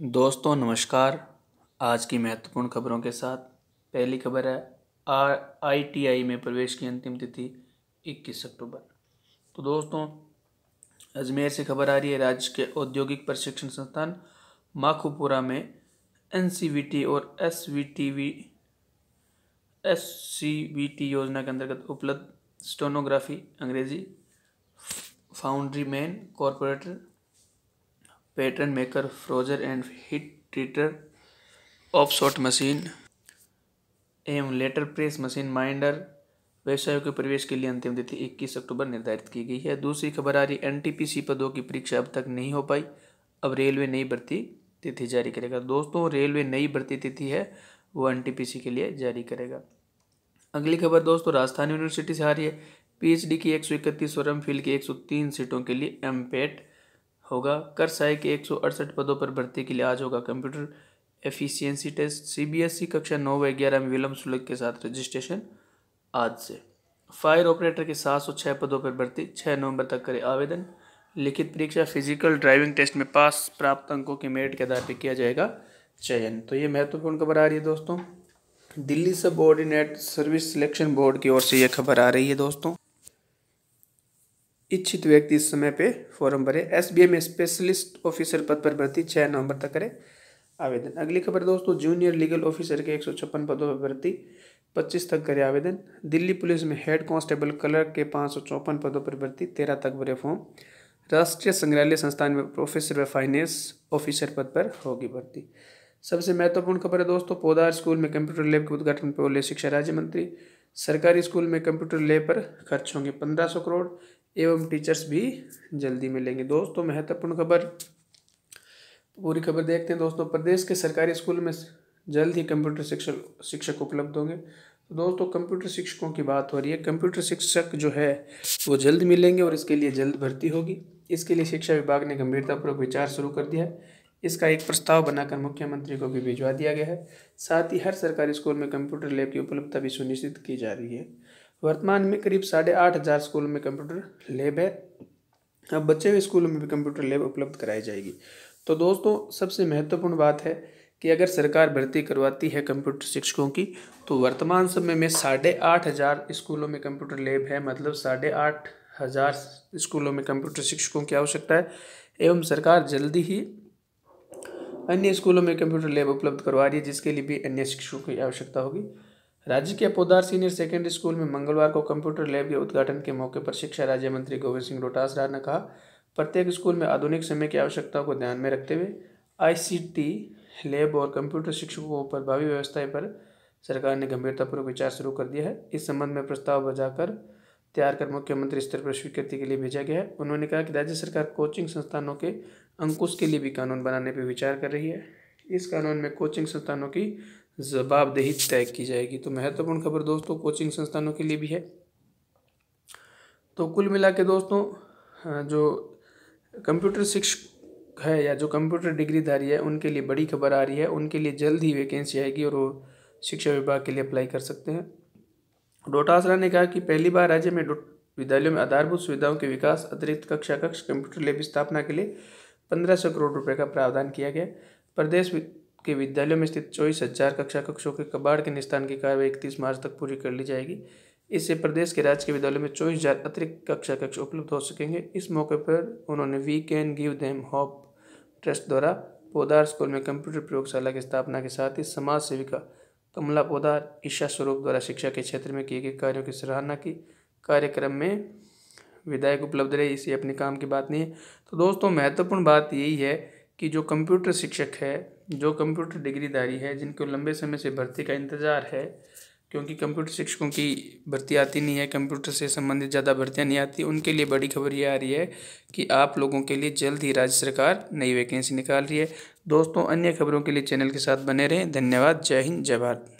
दोस्तों नमस्कार आज की महत्वपूर्ण खबरों के साथ पहली खबर है आर आईटीआई में प्रवेश की अंतिम तिथि 21 अक्टूबर तो दोस्तों अजमेर से खबर आ रही है राज्य के औद्योगिक प्रशिक्षण संस्थान माखुपुरा में टी और वी टी योजना के अंतर्गत उपलब्ध स्टोनोग्राफी अंग्रेजी foundry man corporator pattern maker forger and heat treater offset machine एवं लेटर प्रेस मशीन माइंडर व्यवसायों के प्रवेश के लिए अंतिम तिथि 21 अक्टूबर निर्धारित की गई है दूसरी खबर आ रही एनटीपीसी पदों की परीक्षा अब तक नहीं हो पाई अब रेलवे नई भर्ती तिथि जारी करेगा दोस्तों रेलवे नई भर्ती तिथि है वो एन के लिए जारी करेगा अगली खबर दोस्तों राजस्थान यूनिवर्सिटी से आ रही है पीएचडी की एक सौ इकतीस और फील्ड की एक सौ तीन सीटों के लिए एमपेट होगा कर सहाय के एक पदों पर भर्ती के लिए आज होगा कंप्यूटर एफिशिएंसी टेस्ट सीबीएसई कक्षा नौ व ग्यारह में विलम्ब शुल्क के साथ रजिस्ट्रेशन आज से फायर ऑपरेटर के सात सौ छः पदों पर भर्ती छः नवंबर तक करें आवेदन लिखित परीक्षा फिजिकल ड्राइविंग टेस्ट में पास प्राप्त अंकों के मेरिट के आधार पर किया जाएगा चयन तो ये महत्वपूर्ण खबर आ रही है दोस्तों दिल्ली सब ऑर्डिनेट सर्विस सिलेक्शन बोर्ड की ओर से यह खबर आ रही है दोस्तों इच्छित व्यक्ति इस समय पे फॉर्म भरे एस बी में स्पेशलिस्ट ऑफिसर पद पर भर्ती छः नवंबर तक करें आवेदन अगली खबर दोस्तों जूनियर लीगल ऑफिसर के एक सौ छप्पन पदों पर भर्ती पच्चीस तक करें आवेदन दिल्ली पुलिस में हेड कांस्टेबल क्लर्क के पाँच सौ चौपन पदों पर भर्ती तेरह तक भरे फॉर्म राष्ट्रीय संग्रहालय संस्थान में प्रोफेसर व फाइनेंस ऑफिसर पद पर होगी भर्ती सबसे महत्वपूर्ण खबर है दोस्तों पौधार स्कूल में कंप्यूटर लैब के उद्घाटन पर बोले शिक्षा राज्य मंत्री सरकारी स्कूल में कंप्यूटर लैब पर खर्च होंगे पंद्रह सौ करोड़ एवं टीचर्स भी जल्दी मिलेंगे दोस्तों महत्वपूर्ण खबर पूरी खबर देखते हैं दोस्तों प्रदेश के सरकारी स्कूल में जल्द ही कंप्यूटर शिक्षक शिक्षक उपलब्ध होंगे तो दोस्तों कंप्यूटर शिक्षकों की बात हो रही है कंप्यूटर शिक्षक जो है वो जल्द मिलेंगे और इसके लिए जल्द भर्ती होगी इसके लिए शिक्षा विभाग ने गंभीरतापूर्वक विचार शुरू कर दिया है इसका एक प्रस्ताव बनाकर मुख्यमंत्री को भी भिजवा दिया गया है साथ ही हर सरकारी स्कूल में कंप्यूटर लैब की उपलब्धता भी सुनिश्चित की जा रही है वर्तमान में करीब साढ़े आठ हज़ार स्कूल में कंप्यूटर लैब है अब बच्चे हुए स्कूलों में भी कंप्यूटर लैब उपलब्ध कराई जाएगी तो दोस्तों सबसे महत्वपूर्ण बात है कि अगर सरकार भर्ती करवाती है कंप्यूटर शिक्षकों की तो वर्तमान समय में साढ़े आठ हज़ार स्कूलों में कंप्यूटर लैब है मतलब साढ़े आठ हज़ार स्कूलों में कंप्यूटर शिक्षकों की आवश्यकता है एवं सरकार जल्दी ही अन्य स्कूलों में कंप्यूटर लैब उपलब्ध करवा रही है जिसके लिए भी अन्य शिक्षकों की आवश्यकता होगी राज्य के पोदार सीनियर सेकेंडरी स्कूल में मंगलवार को कंप्यूटर लैब के उद्घाटन के मौके पर शिक्षा राज्य मंत्री गोविंद सिंह डोटासरा ने कहा प्रत्येक स्कूल में आधुनिक समय की आवश्यकताओं को ध्यान में रखते हुए आईसीटी लैब और कंप्यूटर शिक्षकों पर भावी व्यवस्थाएं पर सरकार ने गंभीरतापूर्वक विचार शुरू कर दिया है इस संबंध में प्रस्ताव बजाकर तैयार कर मुख्यमंत्री स्तर पर स्वीकृति के लिए भेजा गया है उन्होंने कहा कि राज्य सरकार कोचिंग संस्थानों के अंकुश के लिए भी कानून बनाने पर विचार कर रही है इस कानून में कोचिंग संस्थानों की जवाबदेही तय की जाएगी तो महत्वपूर्ण खबर दोस्तों कोचिंग संस्थानों के लिए भी है तो कुल मिला के दोस्तों जो कंप्यूटर शिक्षक है या जो कंप्यूटर डिग्रीधारी है उनके लिए बड़ी खबर आ रही है उनके लिए जल्द ही वैकेंसी आएगी और वो शिक्षा विभाग के लिए अप्लाई कर सकते हैं डोटासरा ने कहा कि पहली बार राज्य में विद्यालयों में आधारभूत सुविधाओं के विकास अतिरिक्त कक्षा कक्ष कंप्यूटर लैब स्थापना के लिए पंद्रह सौ करोड़ रुपए का प्रावधान किया गया प्रदेश के विद्यालयों में स्थित चौबीस हजार कक्षा कक्षों के कबाड़ के निस्तान की कार्रवाई इकतीस मार्च तक पूरी कर ली जाएगी इससे प्रदेश के राजकीय विद्यालयों में चौबीस हजार अतिरिक्त कक्षा कक्ष उपलब्ध हो सकेंगे इस मौके पर उन्होंने we can give them hope trust द्वारा पोदार स्कूल में कंप्यूटर प्रयोगशाला की स्थापना के साथ ही समाज सेविका कमला पोदार ईशा स्वरूप द्वारा शिक्षा के क्षेत्र में किए गए कार्यों की सराहना की कार्यक्रम में विधायक उपलब्ध रहे इसे अपने काम की बात नहीं है तो दोस्तों महत्वपूर्ण बात यही है कि जो कंप्यूटर शिक्षक है जो कंप्यूटर डिग्रीधारी है जिनको लंबे समय से भर्ती का इंतज़ार है क्योंकि कंप्यूटर शिक्षकों की भर्ती आती नहीं है कंप्यूटर से संबंधित ज़्यादा भर्तियाँ नहीं आती उनके लिए बड़ी खबर ये आ रही है कि आप लोगों के लिए जल्द ही राज्य सरकार नई वैकेंसी निकाल रही है दोस्तों अन्य खबरों के लिए चैनल के साथ बने रहें धन्यवाद जय हिंद जय भारत